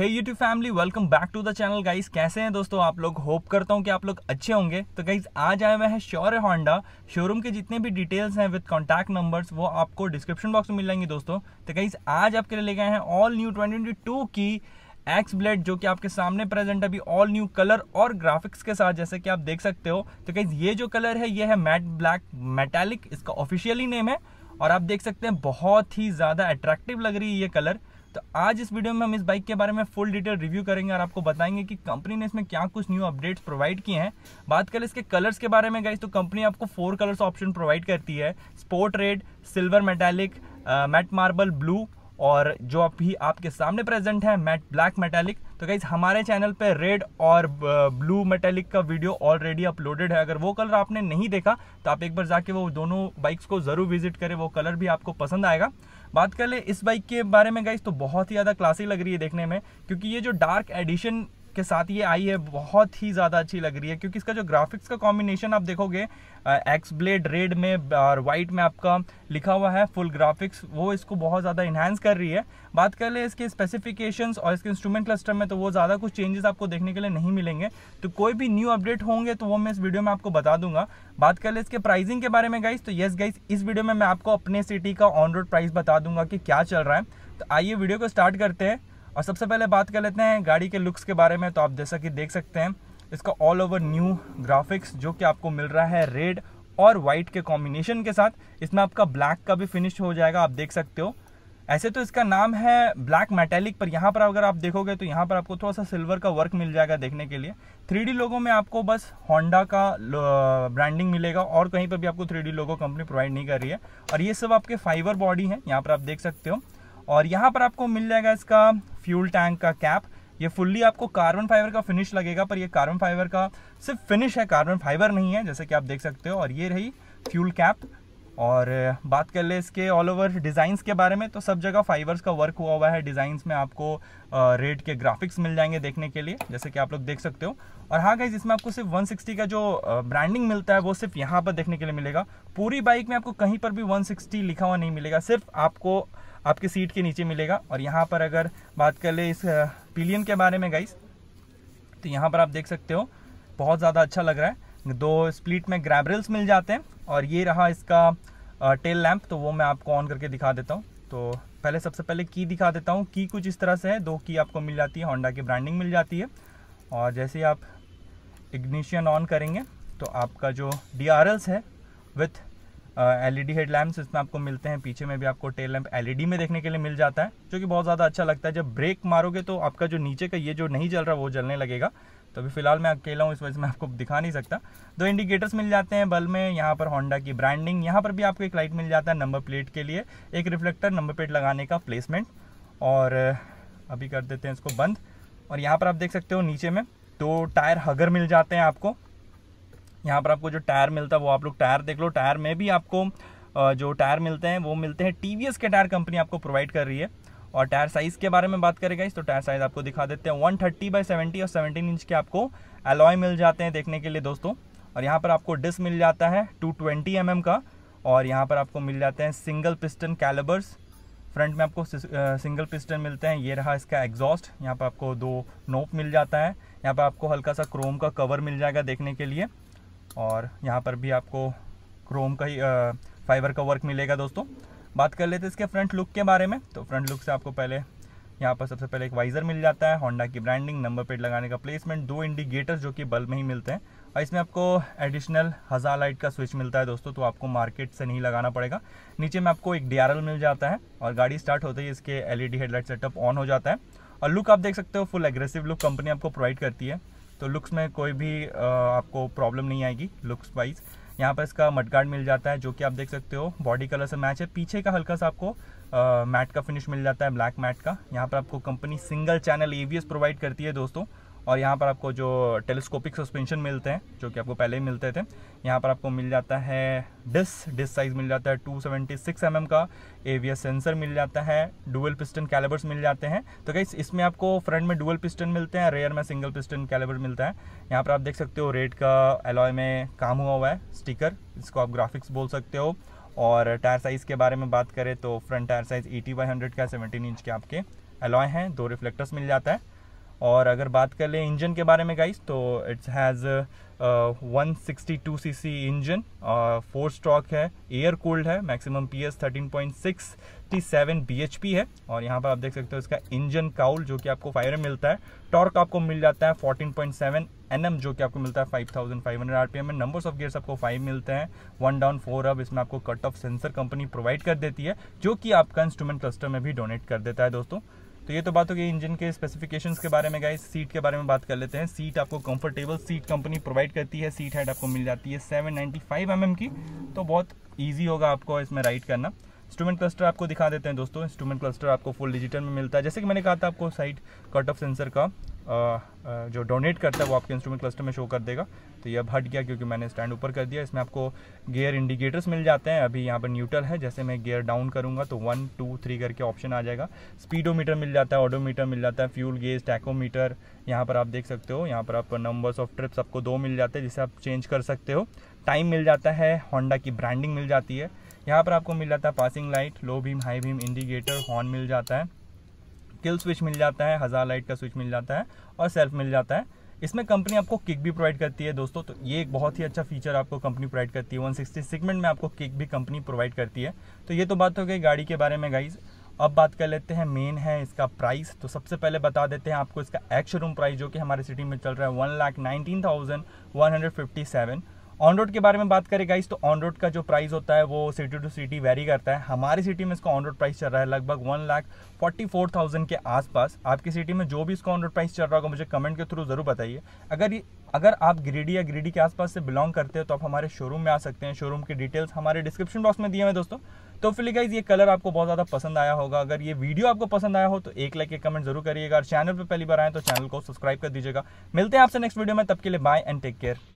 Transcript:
hey YouTube family welcome back to the channel guys कैसे हैं दोस्तों आप लोग होप करता हूं कि आप लोग अच्छे होंगे तो गाइस आज आए हुए हैं श्योर होंडा शोरूम के जितने भी डिटेल्स हैं विद कॉन्टैक्ट नंबर्स वो आपको डिस्क्रिप्शन बॉक्स में मिल जाएंगे दोस्तों तो गाइस आज आपके लिए ले गए हैं ऑल न्यू ट्वेंटी की एक्स ब्लेड जो कि आपके सामने प्रेजेंट अभी ऑल न्यू कलर और ग्राफिक्स के साथ जैसे कि आप देख सकते हो तो गाइज ये जो कलर है ये है मैट ब्लैक मेटेलिक इसका ऑफिशियली नेम है और आप देख सकते हैं बहुत ही ज़्यादा अट्रैक्टिव लग रही है ये कलर तो आज इस वीडियो में हम इस बाइक के बारे में फुल डिटेल रिव्यू करेंगे और आपको बताएंगे कि कंपनी ने इसमें क्या कुछ न्यू अपडेट्स प्रोवाइड किए हैं बात करें इसके कलर्स के बारे में गाइज तो कंपनी आपको फोर कलर्स ऑप्शन प्रोवाइड करती है sport red silver metallic matte marble blue और जो अभी आप आपके सामने प्रेजेंट है मैट ब्लैक मेटेलिक तो गाइज हमारे चैनल पे रेड और ब्लू मेटेलिक का वीडियो ऑलरेडी अपलोडेड है अगर वो कलर आपने नहीं देखा तो आप एक बार जाके वो दोनों बाइक्स को ज़रूर विजिट करें वो कलर भी आपको पसंद आएगा बात कर ले इस बाइक के बारे में गाइज तो बहुत ही ज़्यादा क्लासिक लग रही है देखने में क्योंकि ये जो डार्क एडिशन के साथ ये आई है बहुत ही ज़्यादा अच्छी लग रही है क्योंकि इसका जो ग्राफिक्स का कॉम्बिनेशन आप देखोगे एक्स ब्लेड रेड में और वाइट में आपका लिखा हुआ है फुल ग्राफिक्स वो इसको बहुत ज़्यादा इन्हांस कर रही है बात कर ले इसके स्पेसिफिकेशंस और इसके इंस्ट्रूमेंट क्लस्टर में तो वो ज़्यादा कुछ चेंजेस आपको देखने के लिए नहीं मिलेंगे तो कोई भी न्यू अपडेट होंगे तो वो मैं इस वीडियो में आपको बता दूंगा बात कर ले इसके प्राइसिंग के बारे में गाइस तो येस गाइस इस वीडियो में मैं आपको अपने सिटी का ऑन रोड प्राइस बता दूंगा कि क्या चल रहा है तो आइए वीडियो को स्टार्ट करते हैं और सबसे पहले बात कर लेते हैं गाड़ी के लुक्स के बारे में तो आप जैसा कि देख सकते हैं इसका ऑल ओवर न्यू ग्राफिक्स जो कि आपको मिल रहा है रेड और वाइट के कॉम्बिनेशन के साथ इसमें आपका ब्लैक का भी फिनिश हो जाएगा आप देख सकते हो ऐसे तो इसका नाम है ब्लैक मेटेलिक पर यहाँ पर अगर आप देखोगे तो यहाँ पर आपको थोड़ा सा सिल्वर का वर्क मिल जाएगा देखने के लिए थ्री लोगों में आपको बस होंडा का ब्रांडिंग मिलेगा और कहीं पर भी आपको थ्री लोगो कंपनी प्रोवाइड नहीं कर रही है और ये सब आपके फाइबर बॉडी है यहाँ पर आप देख सकते हो और यहाँ पर आपको मिल जाएगा इसका फ्यूल टैंक का कैप ये फुल्ली आपको कार्बन फाइबर का फिनिश लगेगा पर ये कार्बन फाइबर का सिर्फ फिनिश है कार्बन फाइबर नहीं है जैसे कि आप देख सकते हो और ये रही फ्यूल कैप और बात कर ले इसके ऑल ओवर डिज़ाइंस के बारे में तो सब जगह फाइबर्स का वर्क हुआ हुआ है डिज़ाइंस में आपको रेड के ग्राफिक्स मिल जाएंगे देखने के लिए जैसे कि आप लोग देख सकते हो और हाँ गाइज इसमें आपको सिर्फ 160 का जो ब्रांडिंग मिलता है वो सिर्फ यहाँ पर देखने के लिए मिलेगा पूरी बाइक में आपको कहीं पर भी 160 लिखा हुआ नहीं मिलेगा सिर्फ आपको आपके सीट के नीचे मिलेगा और यहाँ पर अगर बात कर ले इस पिलियन के बारे में गाइस तो यहाँ पर आप देख सकते हो बहुत ज़्यादा अच्छा लग रहा है दो स्प्लिट में ग्रैबरल्स मिल जाते हैं और ये रहा इसका टेल लैम्प तो वो मैं आपको ऑन करके दिखा देता हूँ तो पहले सबसे पहले की दिखा देता हूँ की कुछ इस तरह से है दो की आपको मिल जाती है होंडा की ब्रांडिंग मिल जाती है और जैसे ही आप इग्निशियन ऑन करेंगे तो आपका जो डी है विथ एलईडी हेडलैम्प्स e इसमें आपको मिलते हैं पीछे में भी आपको टेल लैम्प एलईडी में देखने के लिए मिल जाता है जो कि बहुत ज़्यादा अच्छा लगता है जब ब्रेक मारोगे तो आपका जो नीचे का ये जो नहीं जल रहा वो जलने लगेगा तो अभी फिलहाल मैं अकेला हूँ इस वजह से मैं आपको दिखा नहीं सकता दो इंडिकेटर्स मिल जाते हैं बल में यहाँ पर होंडा की ब्रांडिंग यहाँ पर भी आपको एक लाइट मिल जाता है नंबर प्लेट के लिए एक रिफ्लेक्टर नंबर प्लेट लगाने का प्लेसमेंट और अभी कर देते हैं इसको बंद और यहाँ पर आप देख सकते हो नीचे में दो टायर हगर मिल जाते हैं आपको यहाँ पर आपको जो टायर मिलता है वो आप लोग टायर देख लो टायर में भी आपको जो टायर मिलते हैं वो मिलते हैं टी के टायर कंपनी आपको प्रोवाइड कर रही है और टायर साइज़ के बारे में बात करेगा इस तो टायर साइज़ आपको दिखा देते हैं वन थर्टी बाई सेवेंटी और सेवनटीन इंच के आपको एलॉय मिल जाते हैं देखने के लिए दोस्तों और यहाँ पर आपको डिस्क मिल जाता है टू ट्वेंटी एम का और यहाँ पर आपको मिल जाते हैं सिंगल पिस्टन कैलिबर्स फ्रंट में आपको सिंगल पिस्टन मिलते हैं ये रहा इसका एग्जॉस्ट यहाँ पर आपको दो नोप मिल जाता है यहाँ पर आपको हल्का सा क्रोम का कवर मिल जाएगा देखने के लिए और यहाँ पर भी आपको क्रोम का ही फाइबर का वर्क मिलेगा दोस्तों बात कर लेते हैं इसके फ्रंट लुक के बारे में तो फ्रंट लुक से आपको पहले यहाँ पर सबसे पहले एक वाइज़र मिल जाता है होंडा की ब्रांडिंग नंबर प्लेट लगाने का प्लेसमेंट दो इंडिकेटर्स जो कि बल्ब में ही मिलते हैं और इसमें आपको एडिशनल हज़ार लाइट का स्विच मिलता है दोस्तों तो आपको मार्केट से नहीं लगाना पड़ेगा नीचे में आपको एक डी मिल जाता है और गाड़ी स्टार्ट होते ही इसके L E headlight setup on हो जाता है और लुक आप देख सकते हो फुल एग्रेसिव लुक कंपनी आपको प्रोवाइड करती है तो लुक्स में कोई भी आपको प्रॉब्लम नहीं आएगी लुक्स वाइज यहाँ पर इसका मटगार्ड मिल जाता है जो कि आप देख सकते हो बॉडी कलर से मैच है पीछे का हल्का सा आपको मैट का फिनिश मिल जाता है ब्लैक मैट का यहाँ पर आपको company single channel A provide करती है दोस्तों और यहाँ पर आपको जो टेलीस्कोपिक सस्पेंशन मिलते हैं जो कि आपको पहले ही मिलते थे यहाँ पर आपको मिल जाता है डिस्क डिस्क साइज़ मिल जाता है 276 सेवेंटी mm का ए सेंसर मिल जाता है डुअल पिस्टन कैलिबर्स मिल जाते हैं तो गाइस इसमें आपको फ्रंट में डुअल पिस्टन मिलते हैं रेयर में सिंगल पिस्टन कैलिबर मिलता है यहाँ पर आप देख सकते हो रेड का एलॉय में काम हुआ हुआ है स्टिकर इसको आप ग्राफिक्स बोल सकते हो और टायर साइज़ के बारे में बात करें तो front tyre size eighty by hundred का सेवेंटीन इंच के आपके एलॉय हैं दो रिफ्लेक्टर्स मिल जाता है और अगर बात कर लें इंजन के बारे में गाइस तो it's has one sixty two C C engine four stroke है एयर कोल्ड है maximum P S thirteen point sixty seven B H P है और यहाँ पर आप देख सकते हो इसका इंजन काउल जो कि आपको फाइव में मिलता है टॉर्क आपको मिल जाता है fourteen point seven N M जो कि आपको मिलता है five thousand five hundred R P M में नंबर्स ऑफ गियर्स आपको फाइव मिलते हैं वन डाउन फोर अब इसमें आपको cut off sensor company provide कर देती है जो कि आपका इंस्ट्रूमेंट क्लस्टर में भी डोनेट कर देता है दोस्तों तो ये तो बात हो गई इंजन के स्पेसिफिकेशंस के बारे में गाइस सीट के बारे में बात कर लेते हैं सीट आपको कंफर्टेबल सीट कंपनी प्रोवाइड करती है सीट हाइट आपको मिल जाती है 795 एमएम mm की तो बहुत ईजी होगा आपको इसमें राइड करना इंस्ट्रूमेंट क्लस्टर आपको दिखा देते हैं दोस्तों इंस्ट्रूमेंट क्लस्टर आपको फुल डिजिटल में मिलता है जैसे कि मैंने कहा था आपको साइट कट ऑफ सेंसर का आ, जो डोनेट करता है वो आपके इंस्ट्रूमेंट क्लस्टर में शो कर देगा तो ये अब हट गया क्योंकि मैंने स्टैंड ऊपर कर दिया इसमें आपको गियर इंडिकेटर्स मिल जाते हैं अभी यहाँ पर न्यूट्रल है जैसे मैं गियर डाउन करूँगा तो वन टू थ्री करके ऑप्शन आ जाएगा स्पीडोमीटर मिल जाता है ऑडोमीटर मिल जाता है फ्यूल गेज टैकोमीटर यहाँ पर आप देख सकते हो यहाँ पर आप नंबर्स ऑफ ट्रिप्स आपको दो मिल जाते हैं जिसे आप चेंज कर सकते हो टाइम मिल जाता है होंडा की ब्रांडिंग मिल जाती है यहाँ पर आपको मिल जाता है passing light low beam high beam indicator horn मिल जाता है किल स्विच मिल जाता है हज़ार लाइट का स्विच मिल जाता है और सेल्फ मिल जाता है इसमें कंपनी आपको किक भी प्रोवाइड करती है दोस्तों तो ये एक बहुत ही अच्छा फीचर आपको कंपनी प्रोवाइड करती है 160 सेगमेंट में आपको किक भी कंपनी प्रोवाइड करती है तो ये तो बात हो गई गाड़ी के बारे में गाइज़ अब बात कर लेते हैं मेन है इसका प्राइस तो सबसे पहले बता देते हैं आपको इसका एक्स शोरूम प्राइस जो कि हमारे सिटी में चल रहा है one lakh nineteen thousand one hundred fifty seven on road के बारे में बात करें गाइस तो ऑन रोड का जो प्राइस होता है वो सिटी टू सिटी वेरी करता है हमारी सिटी में इसका ऑन रोड प्राइस चल रहा है लगभग one lakh forty four thousand के आसपास आपकी सिटी में जो भी इसका ऑन रोड प्राइस चल रहा होगा मुझे कमेंट के थ्रू ज़रूर बताइए अगर ये अगर आप ग्रीडी या ग्रीडी के आसपास से बिलोंग करते हो तो आप हमारे शोरूम में आ सकते हैं शोरूम की डिटेल्स हमारे डिस्क्रिप्शन बॉक्स में दिए हैं दोस्तों तो फिर गाइज ये कलर आपको बहुत ज़्यादा पसंद आया होगा अगर ये वीडियो आपको पसंद आया हो तो एक लाइक एक कमेंट जरूर करिएगा और चैनल पर पहली बार आए तो चैनल को सब्सक्राइब कर दीजिएगा मिलते हैं आपसे नेक्स्ट वीडियो में तब के लिए बाय एंड टेक केयर